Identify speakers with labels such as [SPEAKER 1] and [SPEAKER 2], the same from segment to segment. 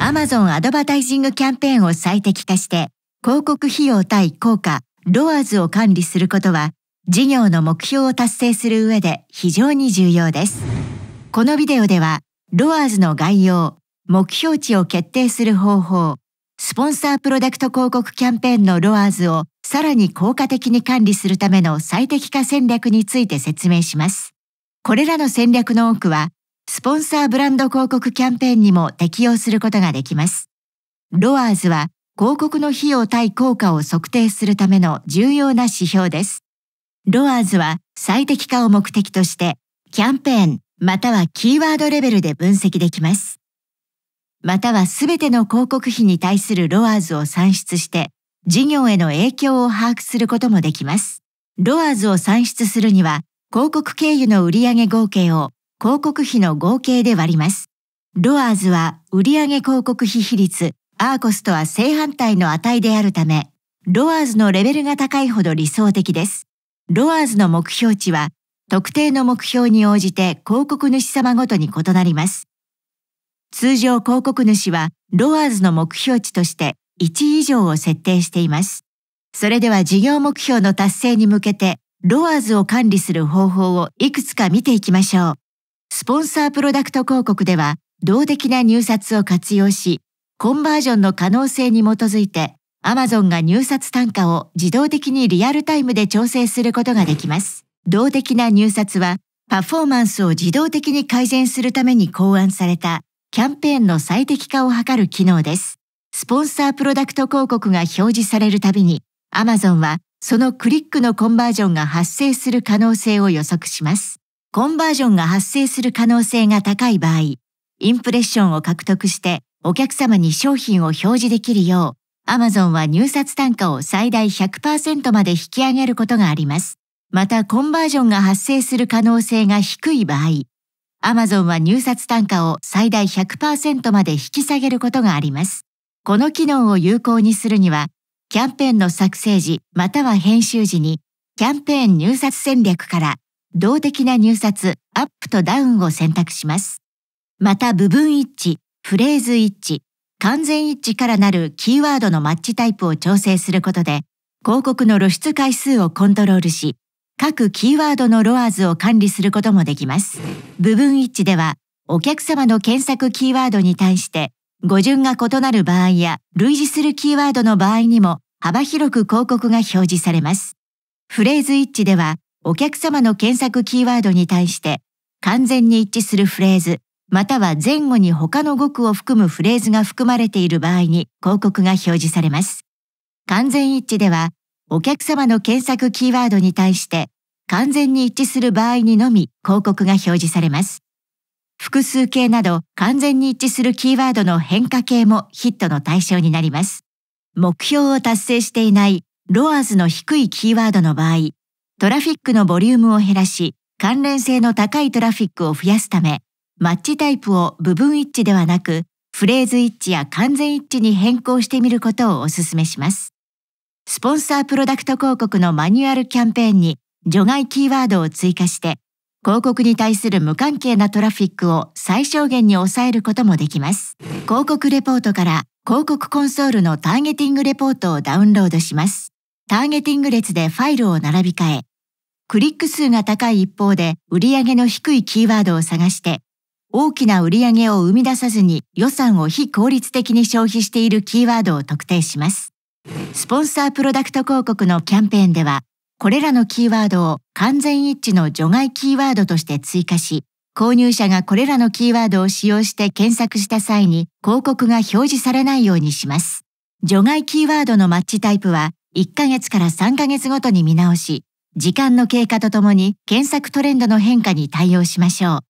[SPEAKER 1] アマゾンアドバタイジングキャンペーンを最適化して、広告費用対効果、ロアズを管理することは、事業の目標を達成する上で非常に重要です。このビデオでは、ロアーズの概要、目標値を決定する方法、スポンサープロダクト広告キャンペーンのロアーズをさらに効果的に管理するための最適化戦略について説明します。これらの戦略の多くは、スポンサーブランド広告キャンペーンにも適用することができます。ロアーズは広告の費用対効果を測定するための重要な指標です。ロアーズは最適化を目的として、キャンペーンまたはキーワードレベルで分析できます。またはすべての広告費に対するロアーズを算出して、事業への影響を把握することもできます。ロアーズを算出するには、広告経由の売上合計を広告費の合計で割ります。ロアーズは売上広告費比率、アーコスとは正反対の値であるため、ロアーズのレベルが高いほど理想的です。ロアーズの目標値は、特定の目標に応じて広告主様ごとに異なります。通常広告主は、ロアーズの目標値として1以上を設定しています。それでは事業目標の達成に向けて、ロアーズを管理する方法をいくつか見ていきましょう。スポンサープロダクト広告では、動的な入札を活用し、コンバージョンの可能性に基づいて、Amazon が入札単価を自動的にリアルタイムで調整することができます。動的な入札は、パフォーマンスを自動的に改善するために考案されたキャンペーンの最適化を図る機能です。スポンサープロダクト広告が表示されるたびに、Amazon はそのクリックのコンバージョンが発生する可能性を予測します。コンバージョンが発生する可能性が高い場合、インプレッションを獲得してお客様に商品を表示できるよう、Amazon は入札単価を最大100%まで引き上げることがあります。また、コンバージョンが発生する可能性が低い場合、Amazon は入札単価を最大100%まで引き下げることがあります。この機能を有効にするには、キャンペーンの作成時または編集時に、キャンペーン入札戦略から動的な入札アップとダウンを選択します。また部分一致、フレーズ一致、完全一致からなるキーワードのマッチタイプを調整することで、広告の露出回数をコントロールし、各キーワードのロアーズを管理することもできます。部分一致では、お客様の検索キーワードに対して語順が異なる場合や類似するキーワードの場合にも幅広く広告が表示されます。フレーズ一致ではお客様の検索キーワードに対して完全に一致するフレーズまたは前後に他の語句を含むフレーズが含まれている場合に広告が表示されます。完全一致ではお客様の検索キーワードに対して完全に一致する場合にのみ広告が表示されます。複数形など完全に一致するキーワードの変化形もヒットの対象になります。目標を達成していないロアーズの低いキーワードの場合、トラフィックのボリュームを減らし、関連性の高いトラフィックを増やすため、マッチタイプを部分一致ではなく、フレーズ一致や完全一致に変更してみることをお勧めします。スポンサープロダクト広告のマニュアルキャンペーンに除外キーワードを追加して、広告に対する無関係なトラフィックを最小限に抑えることもできます。広告レポートから広告コンソールのターゲティングレポートをダウンロードします。ターゲティング列でファイルを並び替え、クリック数が高い一方で売上の低いキーワードを探して、大きな売上を生み出さずに予算を非効率的に消費しているキーワードを特定します。スポンサープロダクト広告のキャンペーンでは、これらのキーワードを完全一致の除外キーワードとして追加し、購入者がこれらのキーワードを使用して検索した際に広告が表示されないようにします。除外キーワードのマッチタイプは1ヶ月から3ヶ月ごとに見直し、時間の経過とともに検索トレンドの変化に対応しましょう。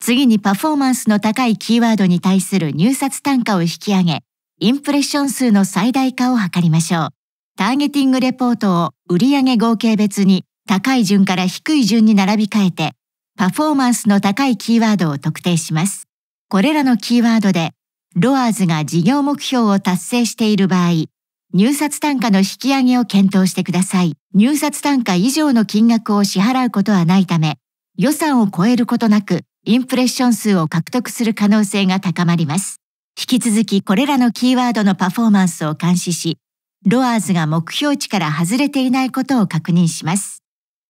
[SPEAKER 1] 次にパフォーマンスの高いキーワードに対する入札単価を引き上げ、インプレッション数の最大化を図りましょう。ターゲティングレポートを売上合計別に高い順から低い順に並び替えて、パフォーマンスの高いキーワードを特定します。これらのキーワードで、ロアーズが事業目標を達成している場合、入札単価の引き上げを検討してください。入札単価以上の金額を支払うことはないため、予算を超えることなく、インプレッション数を獲得する可能性が高まります。引き続きこれらのキーワードのパフォーマンスを監視し、ロアーズが目標値から外れていないことを確認します。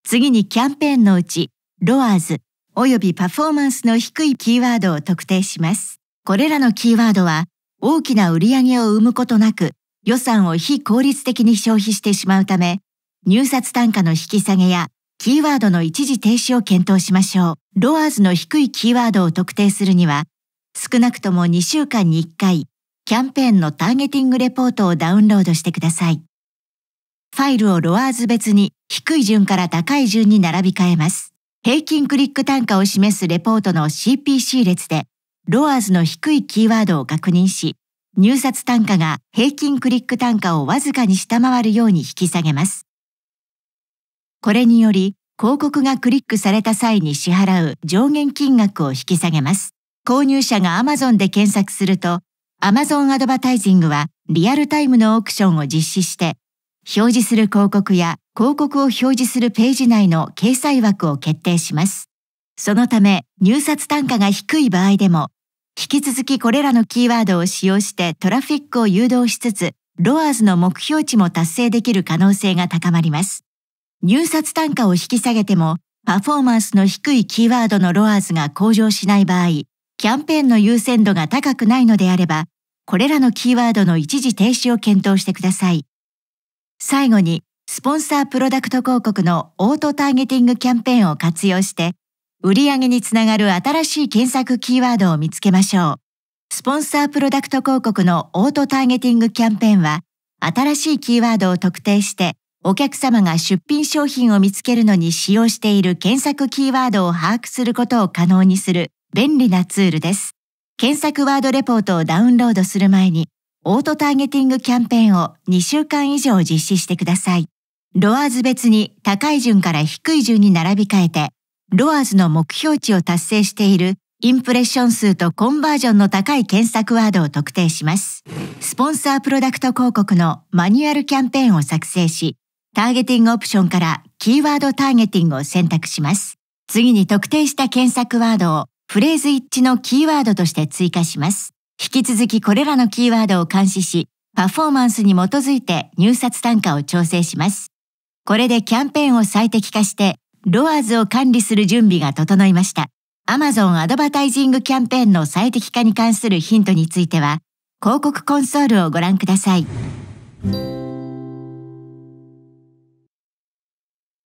[SPEAKER 1] 次にキャンペーンのうち、ロアーズ及びパフォーマンスの低いキーワードを特定します。これらのキーワードは、大きな売り上げを生むことなく、予算を非効率的に消費してしまうため、入札単価の引き下げや、キーワードの一時停止を検討しましょう。ロアーズの低いキーワードを特定するには、少なくとも2週間に1回、キャンペーンのターゲティングレポートをダウンロードしてください。ファイルをロワーズ別に低い順から高い順に並び替えます。平均クリック単価を示すレポートの CPC 列で、ロワーズの低いキーワードを確認し、入札単価が平均クリック単価をわずかに下回るように引き下げます。これにより、広告がクリックされた際に支払う上限金額を引き下げます。購入者が Amazon で検索すると、Amazon アドバタイジングはリアルタイムのオークションを実施して、表示する広告や広告を表示するページ内の掲載枠を決定します。そのため、入札単価が低い場合でも、引き続きこれらのキーワードを使用してトラフィックを誘導しつつ、ロアーズの目標値も達成できる可能性が高まります。入札単価を引き下げても、パフォーマンスの低いキーワードのロアーズが向上しない場合、キャンペーンの優先度が高くないのであれば、これらのキーワードの一時停止を検討してください。最後に、スポンサープロダクト広告のオートターゲティングキャンペーンを活用して、売上につながる新しい検索キーワードを見つけましょう。スポンサープロダクト広告のオートターゲティングキャンペーンは、新しいキーワードを特定して、お客様が出品商品を見つけるのに使用している検索キーワードを把握することを可能にする便利なツールです。検索ワードレポートをダウンロードする前に、オートターゲティングキャンペーンを2週間以上実施してください。ロアーズ別に高い順から低い順に並び替えて、ロアーズの目標値を達成しているインプレッション数とコンバージョンの高い検索ワードを特定します。スポンサープロダクト広告のマニュアルキャンペーンを作成し、ターゲティングオプションからキーワードターゲティングを選択します。次に特定した検索ワードをフレーズ一致のキーワードとして追加します。引き続きこれらのキーワードを監視し、パフォーマンスに基づいて入札単価を調整します。これでキャンペーンを最適化して、ロアーズを管理する準備が整いました。Amazon アドバタイジングキャンペーンの最適化に関するヒントについては、広告コンソールをご覧ください。